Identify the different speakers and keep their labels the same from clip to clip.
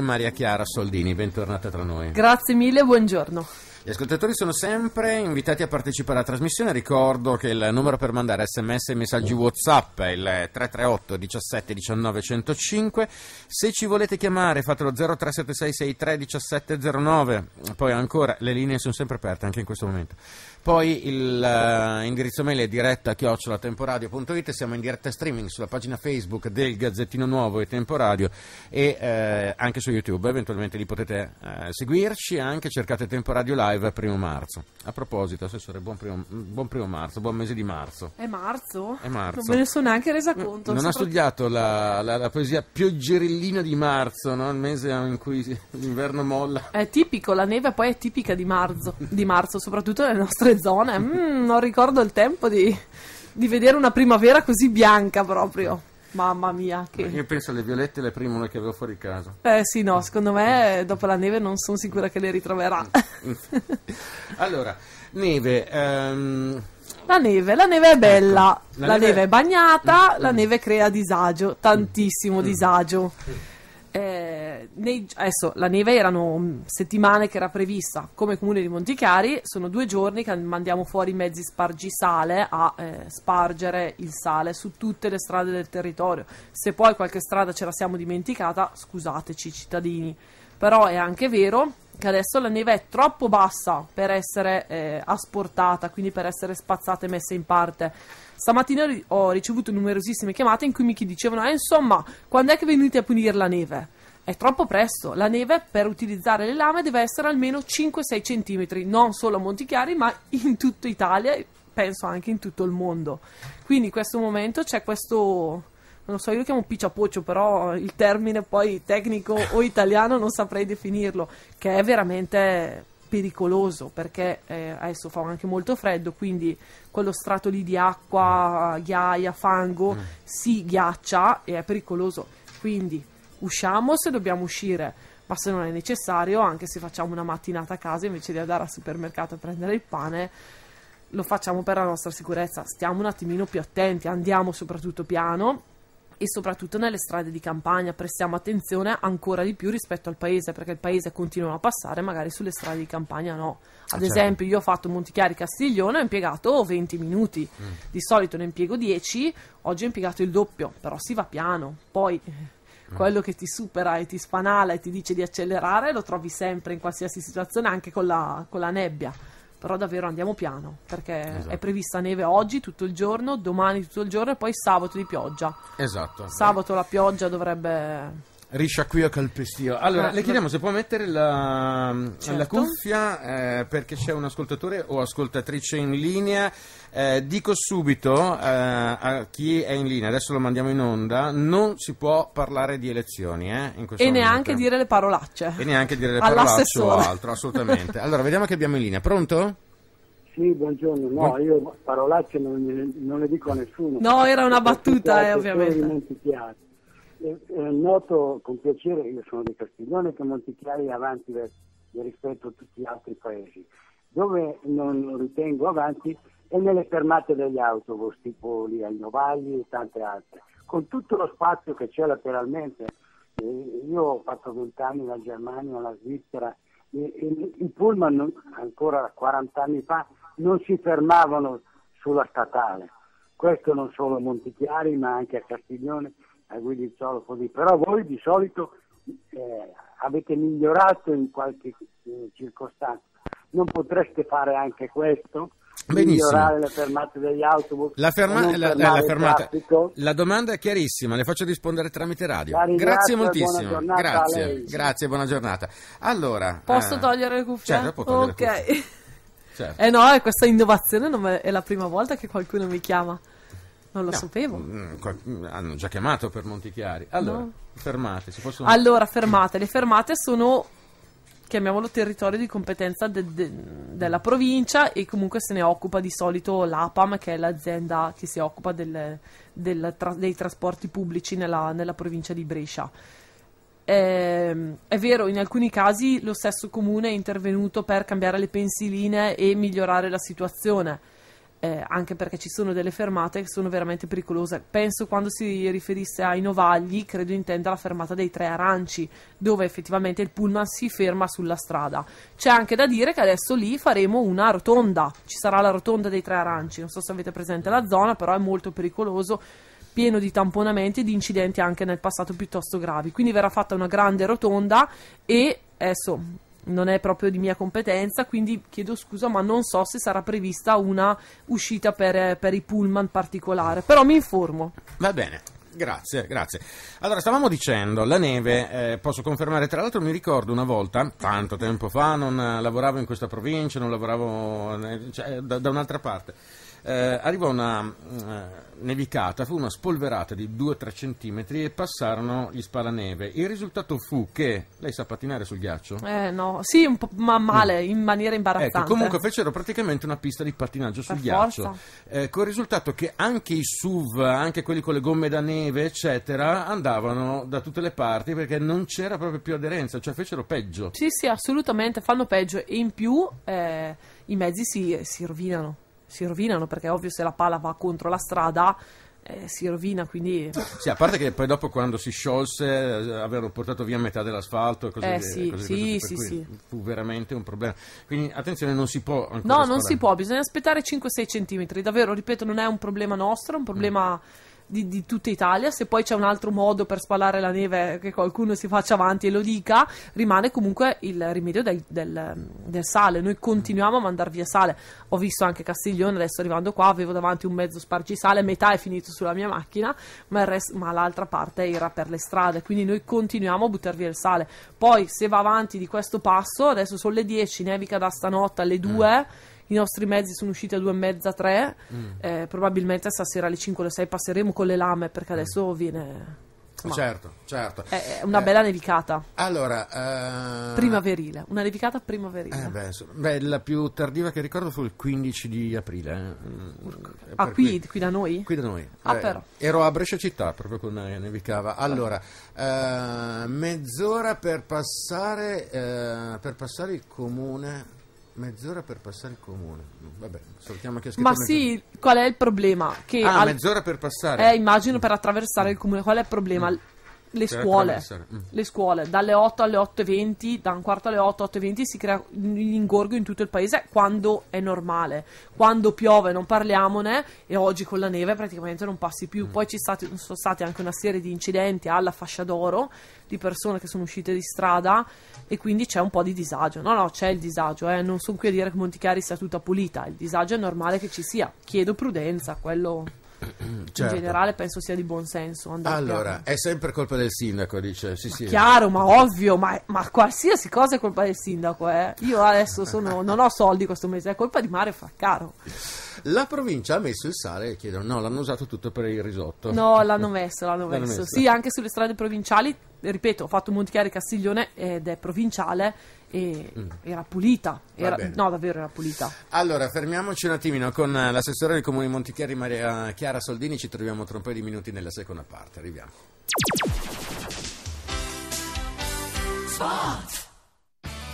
Speaker 1: Maria Chiara Soldini, bentornata tra noi.
Speaker 2: Grazie mille, buongiorno.
Speaker 1: Gli ascoltatori sono sempre invitati a partecipare alla trasmissione. Ricordo che il numero per mandare sms e messaggi WhatsApp è il 338 17 19 105. Se ci volete chiamare fatelo 0376 63 1709. Poi ancora le linee sono sempre aperte anche in questo momento. Poi l'indirizzo eh, uh, mail è diretta a chiocciolatemporadio.it, siamo in diretta streaming sulla pagina Facebook del Gazzettino Nuovo e Temporadio e uh, anche su YouTube, eventualmente lì potete uh, seguirci, anche cercate Temporadio Live live primo marzo. A proposito, assessore, buon primo, buon primo marzo, buon mese di marzo.
Speaker 2: È marzo? È marzo. Non me ne sono neanche resa mm, conto. Non ha
Speaker 1: studiato la, la, la, poesia pioggerellina di marzo, no? il mese in cui l'inverno molla.
Speaker 2: È tipico, la neve poi è tipica di marzo, di marzo soprattutto nelle nostre zone. Mm, non ricordo il tempo di, di vedere una primavera così bianca proprio. Mamma mia, che... Io
Speaker 1: penso alle violette le prime che avevo fuori casa.
Speaker 2: Eh sì, no, secondo me dopo la neve non sono sicura che le ritroverà. Mm, mm.
Speaker 1: allora, neve... Um...
Speaker 2: La neve, la neve è ecco, bella, ecco, la, la neve... neve... è bagnata, mm, la neve crea disagio, tantissimo disagio. Eh, nei, adesso la neve erano mm, settimane che era prevista, come comune di Montichiari sono due giorni che mandiamo fuori i mezzi spargisale a eh, spargere il sale su tutte le strade del territorio. Se poi qualche strada ce la siamo dimenticata, scusateci cittadini, però è anche vero che adesso la neve è troppo bassa per essere eh, asportata, quindi per essere spazzata e messa in parte. Stamattina ho ricevuto numerosissime chiamate in cui mi dicevano: eh, insomma, quando è che venite a punire la neve? È troppo presto, la neve per utilizzare le lame deve essere almeno 5-6 cm, non solo a Montichiari ma in tutta Italia e penso anche in tutto il mondo. Quindi in questo momento c'è questo, non lo so, io lo chiamo picciapoccio, però il termine poi tecnico o italiano non saprei definirlo, che è veramente pericoloso perché eh, adesso fa anche molto freddo, quindi quello strato lì di acqua, ghiaia, fango mm. si ghiaccia e è pericoloso. Quindi usciamo se dobbiamo uscire, ma se non è necessario, anche se facciamo una mattinata a casa invece di andare al supermercato a prendere il pane, lo facciamo per la nostra sicurezza, stiamo un attimino più attenti, andiamo soprattutto piano e soprattutto nelle strade di campagna prestiamo attenzione ancora di più rispetto al paese perché il paese continua a passare magari sulle strade di campagna no ad ah, certo. esempio certo. io ho fatto Montichiari Castiglione ho impiegato 20 minuti mm. di solito ne impiego 10 oggi ho impiegato il doppio però si va piano poi Mm. quello che ti supera e ti spanala e ti dice di accelerare, lo trovi sempre in qualsiasi situazione, anche con la, con la nebbia. Però davvero andiamo piano, perché esatto. è prevista neve oggi tutto il giorno, domani tutto il giorno e poi sabato di pioggia. Esatto. Sabato la pioggia dovrebbe
Speaker 1: Riscia qui a calpestio. Allora, ah, le chiediamo se può mettere la, certo. la cuffia eh, perché c'è un ascoltatore o ascoltatrice in linea. Eh, dico subito eh, a chi è in linea, adesso lo mandiamo in onda, non si può parlare di elezioni. Eh, e momento. neanche
Speaker 2: dire le parolacce. E
Speaker 1: neanche dire le parolacce o altro, assolutamente. allora, vediamo che abbiamo in linea. Pronto?
Speaker 2: Sì, buongiorno. No, io parolacce non, non, le dico a nessuno. No, era una battuta, eh, ovviamente
Speaker 1: è noto con piacere, io sono di Castiglione, che Montichiari è avanti rispetto a tutti gli altri paesi. Dove non ritengo avanti è nelle fermate degli autobus, tipo lì agli Novagli e tante altre, con tutto lo spazio che c'è lateralmente. Eh, io ho fatto vent'anni la Germania, la Svizzera, i pullman non, ancora 40 anni fa non si fermavano sulla statale. Questo non solo a Montichiari ma anche a Castiglione quindi solo così. Però voi di solito eh, avete migliorato in qualche eh, circostanza. Non potreste fare anche questo? Benissimo. Migliorare le fermate degli autobus? La, ferma- la, la, fermata. la, domanda è chiarissima, le faccio rispondere tramite radio. Grazie moltissimo. Grazie. Grazie, buona giornata. Allora, Posso eh... togliere
Speaker 2: le cuffie? Certo, ok. Le cuffie. Certo. Eh no, eh, questa innovazione è la prima volta che qualcuno mi chiama. Non lo no. sapevo.
Speaker 1: Mm, mm, hanno già chiamato per Montichiari. Allora, no. fermate. Possono... Allora,
Speaker 2: fermate. Le fermate sono, chiamiamolo, territorio di competenza de- de- della provincia e comunque se ne occupa di solito l'APAM, che è l'azienda che si occupa del, del tra- dei trasporti pubblici nella, nella provincia di Brescia. Eh, è vero, in alcuni casi lo stesso comune è intervenuto per cambiare le pensiline e migliorare la situazione eh, anche perché ci sono delle fermate che sono veramente pericolose. Penso quando si riferisse ai Novagli, credo intenda la fermata dei Tre Aranci, dove effettivamente il pullman si ferma sulla strada. C'è anche da dire che adesso lì faremo una rotonda, ci sarà la rotonda dei Tre Aranci, non so se avete presente la zona, però è molto pericoloso pieno di tamponamenti e di incidenti anche nel passato piuttosto gravi. Quindi verrà fatta una grande rotonda e adesso eh, non è proprio di mia competenza, quindi chiedo scusa, ma non so se sarà prevista una uscita per, per i pullman particolare, però mi informo.
Speaker 1: Va bene. Grazie, grazie. Allora, stavamo dicendo, la neve, eh, posso confermare, tra l'altro mi ricordo una volta, tanto tempo fa, non lavoravo in questa provincia, non lavoravo eh, cioè, da, da un'altra parte eh, arrivò una eh, nevicata, fu una spolverata di 2-3 cm e passarono gli spalaneve. Il risultato fu che lei sa patinare sul ghiaccio?
Speaker 2: Eh no, sì, un po', ma male, in maniera ecco, imbarazzante. Ecco, comunque
Speaker 1: fecero praticamente una pista di pattinaggio sul ghiaccio, eh, con il risultato che anche i SUV, anche quelli con le gomme da neve, eccetera, andavano da tutte le parti perché non c'era proprio più aderenza, cioè fecero peggio.
Speaker 2: Sì, sì, assolutamente, fanno peggio e in più eh, i mezzi si, si rovinano si rovinano perché è ovvio se la palla va contro la strada eh, si rovina quindi
Speaker 1: sì a parte che poi dopo quando si sciolse eh, avevano portato via metà dell'asfalto e cose, eh, sì, cose sì, così, sì, sì. fu veramente un problema quindi attenzione non si può no non si può
Speaker 2: bisogna aspettare 5-6 centimetri davvero ripeto non è un problema nostro è un problema mm di, di, tutta Italia. Se poi c'è un altro modo per spalare la neve che qualcuno si faccia avanti e lo dica, rimane comunque il rimedio del, del, del sale. Noi continuiamo a mandare via sale. Ho visto anche Castiglione, adesso arrivando qua, avevo davanti un mezzo spargisale, metà è finito sulla mia macchina, ma, rest, ma l'altra parte era per le strade. Quindi noi continuiamo a buttare via il sale. Poi se va avanti di questo passo, adesso sono le 10, nevica da stanotte alle 2. Mm i nostri mezzi sono usciti a due e mezza, tre. Mm. Eh, probabilmente stasera alle 5 o alle 6 passeremo con le lame perché mm. adesso mm. viene...
Speaker 1: Ma certo, certo. È una eh,
Speaker 2: bella eh, nevicata. Allora, eh, primaverile, una nevicata primaverile. Eh
Speaker 1: beh, beh, la più tardiva che ricordo fu il 15 di aprile. Eh. Mm, ah, qui, qui, qui, da noi? Qui da noi. Ah, beh, ero a Brescia città proprio quando eh, nevicava. Allora, mezz'ora per passare, per passare il comune Mezz'ora per passare il comune. Vabbè, saltiamo anche a Ma sì,
Speaker 2: qual è il problema? Che Ah, al- mezz'ora
Speaker 1: per passare. eh,
Speaker 2: immagino per attraversare il comune, qual è il problema? le scuole, mm. le scuole, dalle 8 alle 8.20, da un quarto alle 8, 8.20 si crea l'ingorgo in tutto il paese quando è normale. Quando piove non parliamone e oggi con la neve praticamente non passi più. Mm. Poi ci stati, sono stati anche una serie di incidenti alla fascia d'oro di persone che sono uscite di strada e quindi c'è un po' di disagio. No, no, c'è il disagio, eh. non sono qui a dire che Montichiari sia tutta pulita, il disagio è normale che ci sia. Chiedo prudenza, quello
Speaker 1: certo. in generale
Speaker 2: penso sia di buon senso. Andare Allora, piano.
Speaker 1: è sempre colpa del sindaco, dice. Sì, ma sì. Chiaro,
Speaker 2: ma ovvio, ma, ma, qualsiasi cosa è colpa del sindaco. Eh. Io adesso sono, non ho soldi questo mese, è colpa di mare fa caro.
Speaker 1: La provincia ha messo il sale e chiedono, no, l'hanno usato tutto per il risotto. No,
Speaker 2: l'hanno messo, l'hanno, l'hanno messo. messo. Sì, anche sulle strade provinciali ripeto, ho fatto Montichiari Castiglione ed è provinciale e mm. era pulita. Era, no, davvero era pulita.
Speaker 1: Allora, fermiamoci un attimino con l'assessore del Comune di Montichiari, Maria Chiara Soldini. Ci troviamo tra un paio di minuti nella seconda parte. Arriviamo.
Speaker 2: Sport.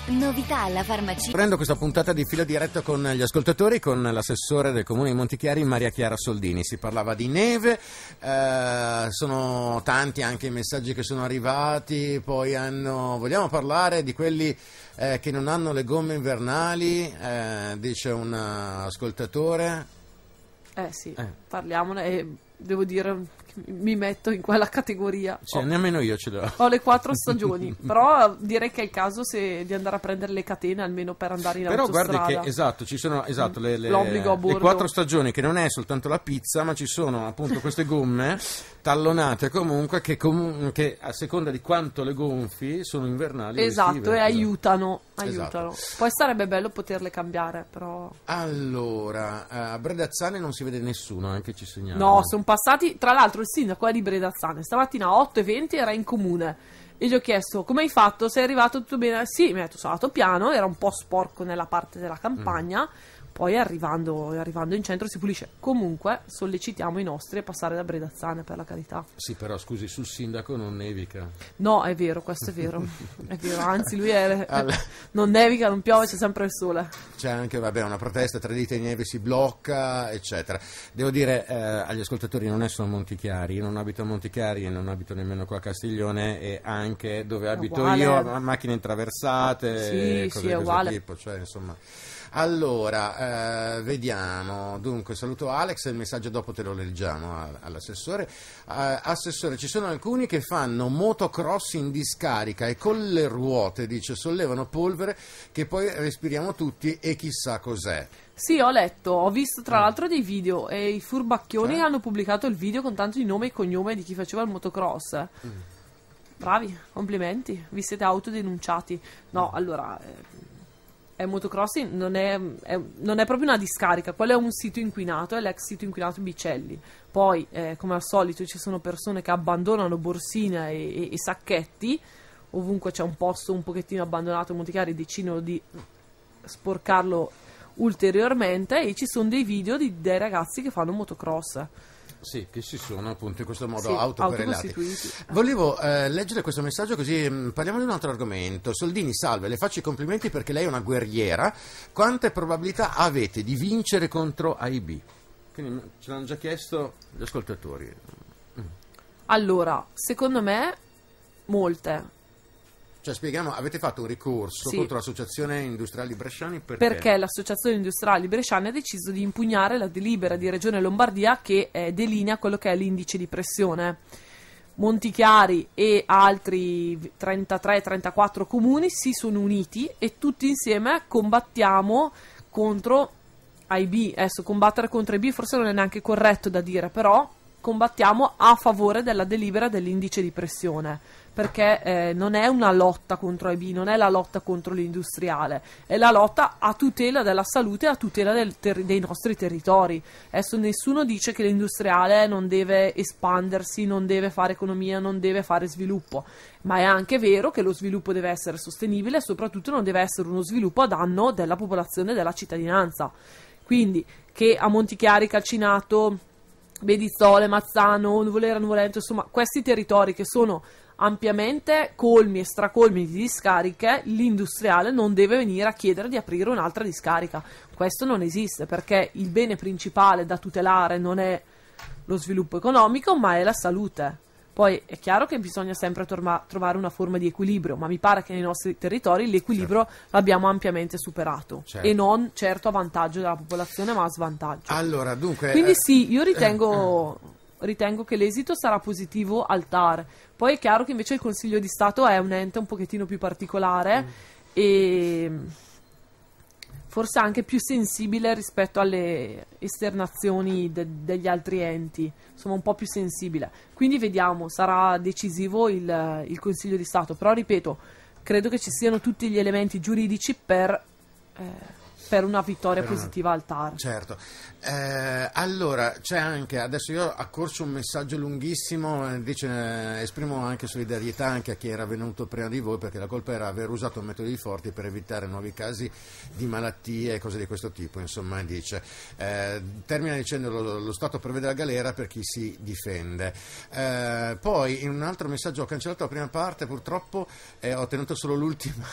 Speaker 2: Novità alla farmacia. Prendo
Speaker 1: questa puntata di filo diretto con gli ascoltatori, con l'assessore del comune di Montichiari, Maria Chiara Soldini. Si parlava di neve, eh, sono tanti anche i messaggi che sono arrivati, poi hanno... vogliamo parlare di quelli eh, che non hanno le gomme invernali, eh, dice un ascoltatore.
Speaker 2: Eh sì, eh. parliamone e devo dire mi metto in quella categoria.
Speaker 1: Cioè, oh. nemmeno io ce l'ho.
Speaker 2: Ho le quattro stagioni, però direi che è il caso se, di andare a prendere le catene almeno per andare in però autostrada. Però guardi che
Speaker 1: esatto, ci sono mm, esatto, le, le, le quattro stagioni che non è soltanto la pizza, ma ci sono appunto queste gomme tallonate comunque che, com- che, a seconda di quanto le gonfi sono invernali. Esatto, e
Speaker 2: aiutano, aiutano. Esatto. Poi sarebbe bello poterle cambiare, però...
Speaker 1: Allora, eh, a Bredazzane non si vede nessuno, anche eh, ci segnala. No,
Speaker 2: sono passati, tra l'altro il sindaco a Libre Stamattina a 8.20 era in comune. E gli ho chiesto come hai fatto, sei arrivato tutto bene? Sì, mi ha detto sono andato piano, era un po' sporco nella parte della campagna. Mm poi arrivando, arrivando, in centro si pulisce. Comunque sollecitiamo i nostri a passare da Bredazzane per la carità.
Speaker 1: Sì, però scusi, sul sindaco non nevica.
Speaker 2: No, è vero, questo è vero. è vero. Anzi, lui è... All... non nevica, non piove, c'è sempre il sole.
Speaker 1: C'è anche vabbè, una protesta, tre dita di neve si blocca, eccetera. Devo dire eh, agli ascoltatori, non è solo Montichiari, io non abito a Montichiari e non abito nemmeno qua a Castiglione e anche dove abito uguale. io, macchine intraversate, sì, cose sì, di questo uguale. tipo, cioè insomma allora, eh, vediamo. Dunque, saluto Alex, il messaggio dopo te lo leggiamo all'assessore. Eh, assessore, ci sono alcuni che fanno motocross in discarica e con le ruote, dice, sollevano polvere che poi respiriamo tutti e chissà cos'è.
Speaker 2: Sì, ho letto, ho visto tra mm. l'altro dei video e i furbacchioni cioè? hanno pubblicato il video con tanto di nome e cognome di chi faceva il motocross. Mm. Bravi, complimenti, vi siete autodenunciati. No, mm. allora... Eh è motocross non è, è, non è, proprio una discarica, quello è un sito inquinato, è l'ex sito inquinato Bicelli. Poi, eh, come al solito, ci sono persone che abbandonano borsine e, e, e sacchetti, ovunque c'è un posto un pochettino abbandonato molti Montichiari decidono di sporcarlo ulteriormente e ci sono dei video di, dei ragazzi che fanno motocross.
Speaker 1: Sì, che si sono appunto in questo modo sì, autocorrelati. Volevo eh, leggere questo messaggio così mm, parliamo di un altro argomento. Soldini, salve, le faccio i complimenti perché lei è una guerriera. Quante probabilità avete di vincere contro AIB? Quindi mm, ce l'hanno già chiesto gli ascoltatori. Mm.
Speaker 2: Allora, secondo me molte, cioè,
Speaker 1: spieghiamo, avete fatto un ricorso sì. contro l'Associazione Industriali Bresciani perché? Perché
Speaker 2: l'Associazione Industriali Bresciani ha deciso di impugnare la delibera di Regione Lombardia che eh, delinea quello che è l'indice di pressione. Montichiari e altri 33-34 comuni si sono uniti e tutti insieme combattiamo contro IB. Adesso combattere contro IB forse non è neanche corretto da dire, però combattiamo a favore della delibera dell'indice di pressione perché eh, non è una lotta contro i AIB, non è la lotta contro l'industriale, è la lotta a tutela della salute e a tutela ter- dei nostri territori. Adesso nessuno dice che l'industriale non deve espandersi, non deve fare economia, non deve fare sviluppo, ma è anche vero che lo sviluppo deve essere sostenibile e soprattutto non deve essere uno sviluppo a danno della popolazione e della cittadinanza. Quindi che a Montichiari Calcinato Bedizzole, Mazzano, Nuvolera, Nuvolento, insomma, questi territori che sono ampiamente colmi e stracolmi di discariche, l'industriale non deve venire a chiedere di aprire un'altra discarica. Questo non esiste perché il bene principale da tutelare non è lo sviluppo economico, ma è la salute. Poi è chiaro che bisogna sempre torma- trovare una forma di equilibrio, ma mi pare che nei nostri territori l'equilibrio certo. l'abbiamo ampiamente superato certo. e non certo a vantaggio della popolazione, ma a svantaggio.
Speaker 1: Allora, dunque, Quindi eh, sì, io ritengo
Speaker 2: eh, eh ritengo che l'esito sarà positivo al TAR. Poi è chiaro che invece il Consiglio di Stato è un ente un pochettino più particolare mm. e mm, forse anche più sensibile rispetto alle esternazioni de degli altri enti, insomma un po' più sensibile. Quindi vediamo, sarà decisivo il, il Consiglio di Stato, però ripeto, credo che ci siano tutti gli elementi giuridici per... Eh, per una vittoria per positiva
Speaker 1: una... al TAR. Certo. Eh, allora, c'è anche, adesso io accorcio un messaggio lunghissimo, eh, dice, eh, esprimo anche solidarietà anche a chi era venuto prima di voi perché la colpa era aver usato metodi forti per evitare nuovi casi di malattie e cose di questo tipo, insomma, dice. Eh, termina dicendo lo, lo Stato prevede la galera per chi si difende. Eh, poi in un altro messaggio ho cancellato la prima parte, purtroppo eh, ho tenuto solo l'ultima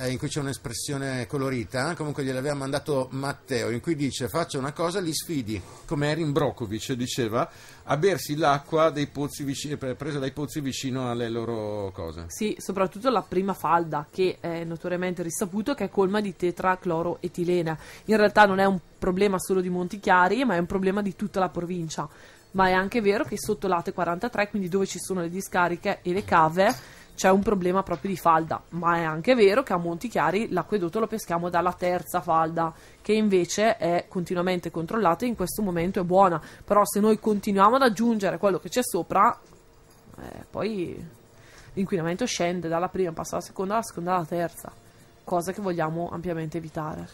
Speaker 1: in cui c'è un'espressione colorita, comunque gliel'avevo aveva mandato Matteo, in cui dice faccia una cosa, li sfidi, come Erin Brokovic diceva, a bersi l'acqua vicini, eh, presa dai pozzi vicino alle loro cose.
Speaker 2: Sì, soprattutto la prima falda, che è notoriamente risaputo, che è colma di tetracloroetilena. In realtà non è un problema solo di Montichiari, ma è un problema di tutta la provincia. Ma è anche vero che sotto l'Ate 43, quindi dove ci sono le discariche e le cave, c'è un problema proprio di falda, ma è anche vero che a Montichiari l'acquedotto lo peschiamo dalla terza falda, che invece è continuamente controllata e in questo momento è buona, però se noi continuiamo ad aggiungere quello che c'è sopra, eh, poi l'inquinamento scende dalla prima, passa alla seconda, alla seconda, alla terza cosa che vogliamo ampiamente evitare.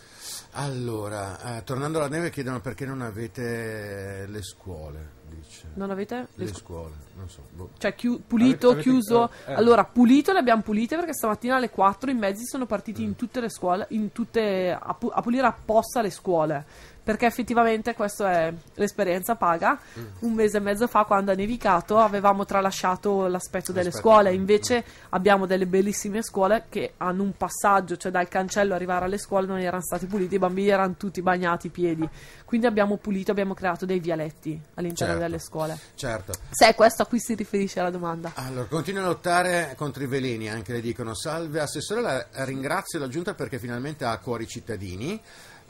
Speaker 1: Allora, eh, tornando alla neve chiedono perché non avete eh, le scuole, dice.
Speaker 2: Non avete? Le, le scu- scuole, non so. Boh. Cioè, chi- pulito, avete, chiuso. Avete... Oh, eh. Allora, pulito le abbiamo pulite perché stamattina alle 4 i mezzi sono partiti mm. in tutte le scuole, tutte, a, pu- a pulire apposta le scuole perché effettivamente questa è l'esperienza paga. Mm. Un mese e mezzo fa, quando ha nevicato, avevamo tralasciato l'aspetto delle scuole, invece mm. abbiamo delle bellissime scuole che hanno un passaggio, cioè dal cancello arrivare alle scuole non erano stati puliti, i bambini erano tutti bagnati i piedi. Quindi abbiamo pulito, abbiamo creato dei vialetti all'interno certo. delle scuole. Certo. Se è questo a cui si riferisce la domanda.
Speaker 1: Allora, continua a lottare contro i veleni, anche le dicono salve. Assessore, la ringrazio la giunta perché finalmente ha a cuore i cittadini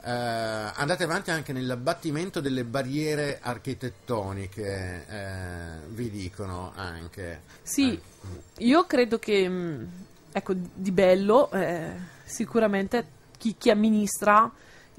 Speaker 1: eh, andate avanti anche nell'abbattimento delle barriere architettoniche, eh, vi dicono anche.
Speaker 2: Sì, eh. io credo che, mm, ecco, di bello eh, sicuramente chi, chi, amministra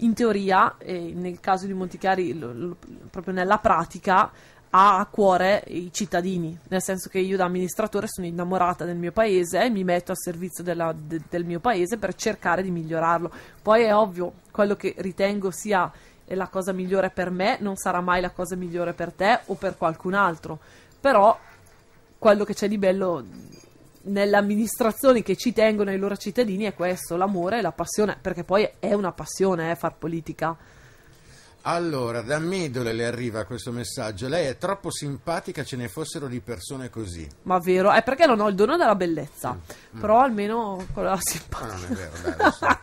Speaker 2: in teoria, e nel caso di Monticari lo, lo, proprio nella pratica, ha a cuore i cittadini, nel senso che io da amministratore sono innamorata del mio paese e mi metto a servizio della, de, del mio paese per cercare di migliorarlo. Poi è ovvio, quello che ritengo sia la cosa migliore per me non sarà mai la cosa migliore per te o per qualcun altro, però quello che c'è di bello nelle amministrazioni che ci tengono ai loro cittadini è questo, l'amore e la passione, perché poi è una passione eh, far politica.
Speaker 1: Allora, da Medole le arriva questo messaggio. Lei è troppo simpatica, ce ne fossero di persone così.
Speaker 2: Ma vero? È eh, perché non ho il dono della bellezza, mm. mm. però almeno con la simpatia.
Speaker 1: Ma ah, non è vero,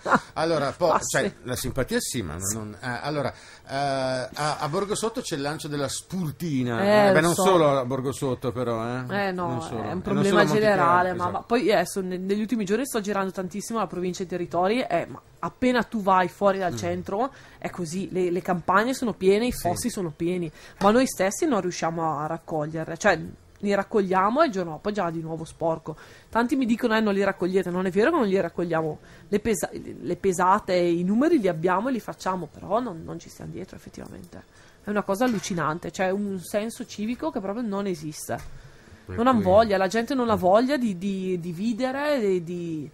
Speaker 1: dai, allora, po- ah, cioè, la simpatia sì, ma non... non eh, allora, eh, a, a Borgo Sotto c'è il lancio della spurtina. Eh, eh, beh, non so. solo a Borgo Sotto, però. Eh, eh no, è un eh, problema generale. Ma, esatto. ma,
Speaker 2: poi eh, adesso, negli ultimi giorni sto girando tantissimo la provincia e i territori. ma appena tu vai fuori dal mm. centro, è così: le, le, campagne sono piene, i fossi sì. sono pieni, ma noi stessi non riusciamo a raccoglierle. Cioè, li raccogliamo e il giorno dopo già di nuovo sporco. Tanti mi dicono: Eh, non li raccogliete. Non è vero che non li raccogliamo. Le, pesa- le pesate, i numeri li abbiamo e li facciamo, però non, non, ci stiamo dietro, effettivamente. È una cosa allucinante. C'è cioè un senso civico che proprio non esiste.
Speaker 1: Per non cui... ha voglia,
Speaker 2: la gente non ha voglia di, di, di di,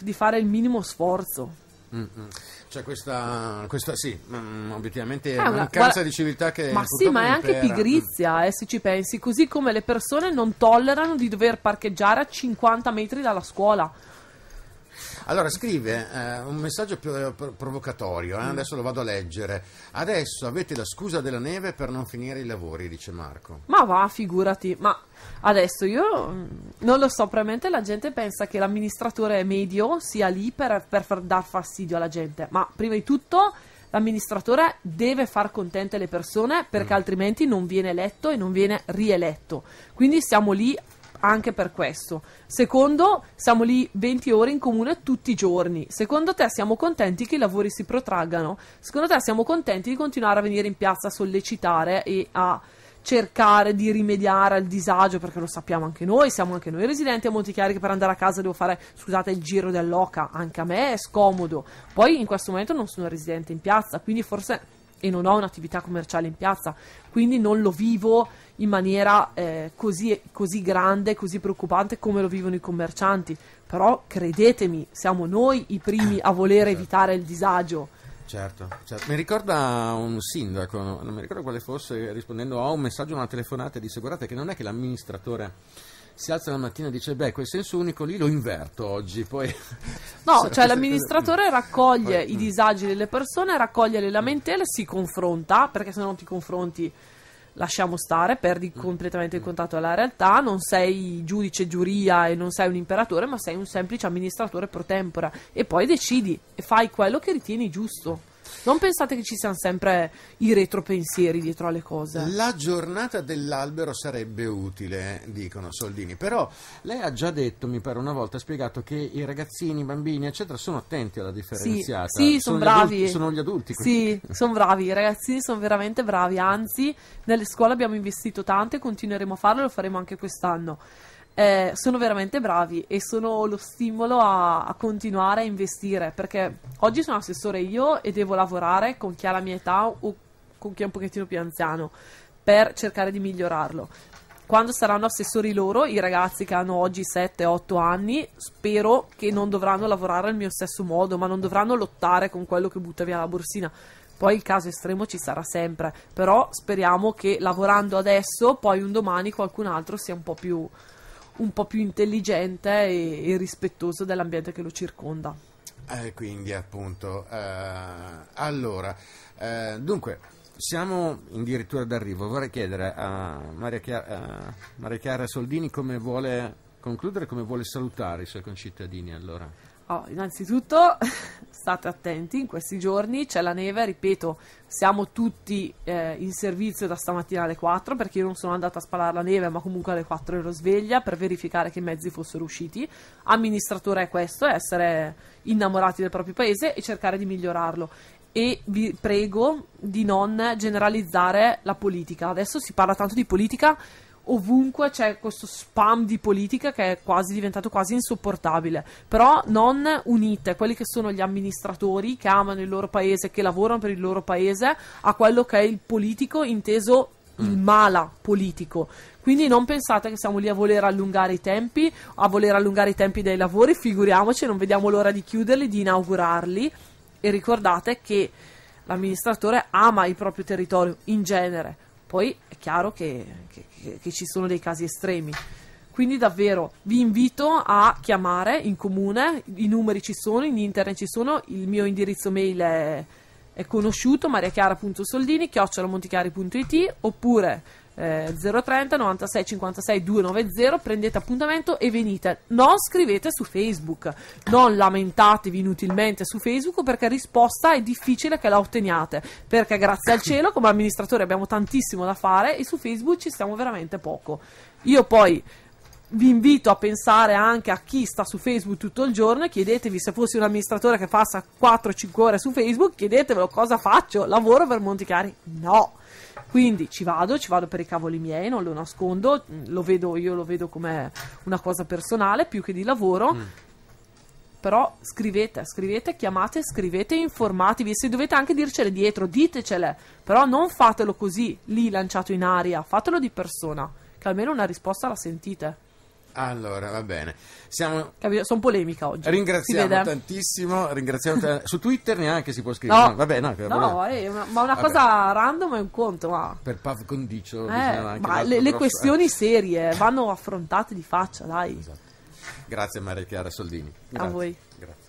Speaker 2: di, fare il minimo sforzo.
Speaker 1: Mm-mm. C'è questa, questa sì, mm, obiettivamente è ah, una mancanza di civiltà che... Ma sì, ma è anche impera.
Speaker 2: pigrizia, eh, se ci pensi, così come le persone non tollerano di dover parcheggiare a 50 metri dalla scuola.
Speaker 1: Allora scrive eh, un messaggio più eh, provocatorio, eh, mm. adesso lo vado a leggere. Adesso avete la scusa della neve per non finire i lavori, dice Marco.
Speaker 2: Ma va, figurati, ma adesso io mm, non lo so, probabilmente la gente pensa che l'amministratore medio sia lì per, per far, dar fastidio alla gente, ma prima di tutto l'amministratore deve far contente le persone perché mm. altrimenti non viene eletto e non viene rieletto. Quindi siamo lì anche per questo. Secondo, siamo lì 20 ore in comune tutti i giorni. Secondo te siamo contenti che i lavori si protraggano? Secondo te siamo contenti di continuare a venire in piazza a sollecitare e a cercare di rimediare al disagio, perché lo sappiamo anche noi, siamo anche noi residenti a Montichiari che per andare a casa devo fare, scusate, il giro dell'oca, anche a me è scomodo. Poi in questo momento non sono residente in piazza, quindi forse e non ho un'attività commerciale in piazza, quindi non lo vivo in maniera eh, così, così grande, così preoccupante come lo vivono i commercianti. Però credetemi, siamo noi i primi a voler certo. evitare il disagio.
Speaker 1: Certo, certo, mi ricorda un sindaco, non mi ricordo quale fosse, rispondendo a un messaggio, una telefonata, disse guardate che non è che l'amministratore si alza la mattina e dice beh quel senso unico lì lo inverto oggi poi
Speaker 2: no cioè l'amministratore raccoglie poi, i mm. disagi delle persone raccoglie le lamentele si confronta perché se non ti confronti lasciamo stare, perdi mm. completamente il mm. contatto alla realtà, non sei giudice, giuria e non sei un imperatore, ma sei un semplice amministratore pro tempora e poi decidi e fai quello che ritieni giusto. Non pensate che ci siano sempre i retropensieri dietro alle cose. La giornata dell'albero
Speaker 1: sarebbe utile, eh, dicono Soldini, però lei ha già detto, mi pare una volta, ha spiegato che i ragazzini, i bambini, eccetera, sono attenti alla differenziata. Sì, sì sono, sono bravi. Adulti, sono gli adulti. Quindi. Sì, sono
Speaker 2: bravi, i ragazzini sono veramente bravi, anzi nelle scuole abbiamo investito tanto e continueremo a farlo e lo faremo anche quest'anno eh, sono veramente bravi e sono lo stimolo a, a, continuare a investire perché oggi sono assessore io e devo lavorare con chi ha la mia età o con chi è un pochettino più anziano per cercare di migliorarlo. Quando saranno assessori loro, i ragazzi che hanno oggi 7-8 anni, spero che non dovranno lavorare al mio stesso modo, ma non dovranno lottare con quello che butta via la borsina. Poi il caso estremo ci sarà sempre, però speriamo che lavorando adesso, poi un domani qualcun altro sia un po' più, un po' più intelligente e, e rispettoso dell'ambiente che lo circonda.
Speaker 1: Eh, quindi appunto, eh, allora, eh, dunque, siamo addirittura d'arrivo, vorrei chiedere a Maria Chiara, a eh, Maria Chiara Soldini come vuole concludere, come vuole salutare i suoi concittadini allora.
Speaker 2: Oh, innanzitutto state attenti, in questi giorni c'è la neve, ripeto, siamo tutti eh, in servizio da stamattina alle 4 perché io non sono andata a spalare la neve, ma comunque alle 4 ero sveglia per verificare che i mezzi fossero usciti. Amministratore è questo, essere innamorati del proprio paese e cercare di migliorarlo e vi prego di non generalizzare la politica. Adesso si parla tanto di politica ovunque c'è questo spam di politica che è quasi diventato quasi insopportabile. Però non unite quelli che sono gli amministratori che amano il loro paese, che lavorano per il loro paese, a quello che è il politico inteso il mm. mala politico. Quindi non pensate che siamo lì a voler allungare i tempi, a voler allungare i tempi dei lavori, figuriamoci, non vediamo l'ora di chiuderli, di inaugurarli. E ricordate che l'amministratore ama il proprio territorio in genere poi è chiaro che, che, che ci sono dei casi estremi. Quindi davvero vi invito a chiamare in comune, i numeri ci sono, in internet ci sono, il mio indirizzo mail è, è conosciuto, mariachiara.soldini, chiocciolamonticari.it oppure eh, 030 96 56 290 prendete appuntamento e venite non scrivete su facebook non lamentatevi inutilmente su facebook perché risposta è difficile che la otteniate perché grazie al cielo come amministratore abbiamo tantissimo da fare e su facebook ci stiamo veramente poco io poi vi invito a pensare anche a chi sta su Facebook tutto il giorno e chiedetevi se fossi un amministratore che passa 4-5 ore su Facebook, chiedetevelo cosa faccio, lavoro per Montichiari? No! Quindi ci vado, ci vado per i cavoli miei, non lo nascondo, lo vedo, io lo vedo come una cosa personale più che di lavoro. Mm. Però scrivete, scrivete, chiamate, scrivete, informatevi. E se dovete anche dircele dietro, ditecele. Però non fatelo così, lì lanciato in aria, fatelo di persona, che almeno una risposta la sentite.
Speaker 1: Allora, va bene. Siamo...
Speaker 2: Sono polemica oggi. Ringraziamo
Speaker 1: tantissimo. Ringraziamo t- Su Twitter neanche si può scrivere. No, Vabbè, no, no è
Speaker 2: una, eh, ma una cosa random è un conto. Ma...
Speaker 1: Per Pav Condicio. Eh, ma le, le eh. questioni
Speaker 2: serie vanno affrontate di faccia, dai. Esatto.
Speaker 1: Grazie Maria Chiara Soldini. Grazie. A voi. Grazie.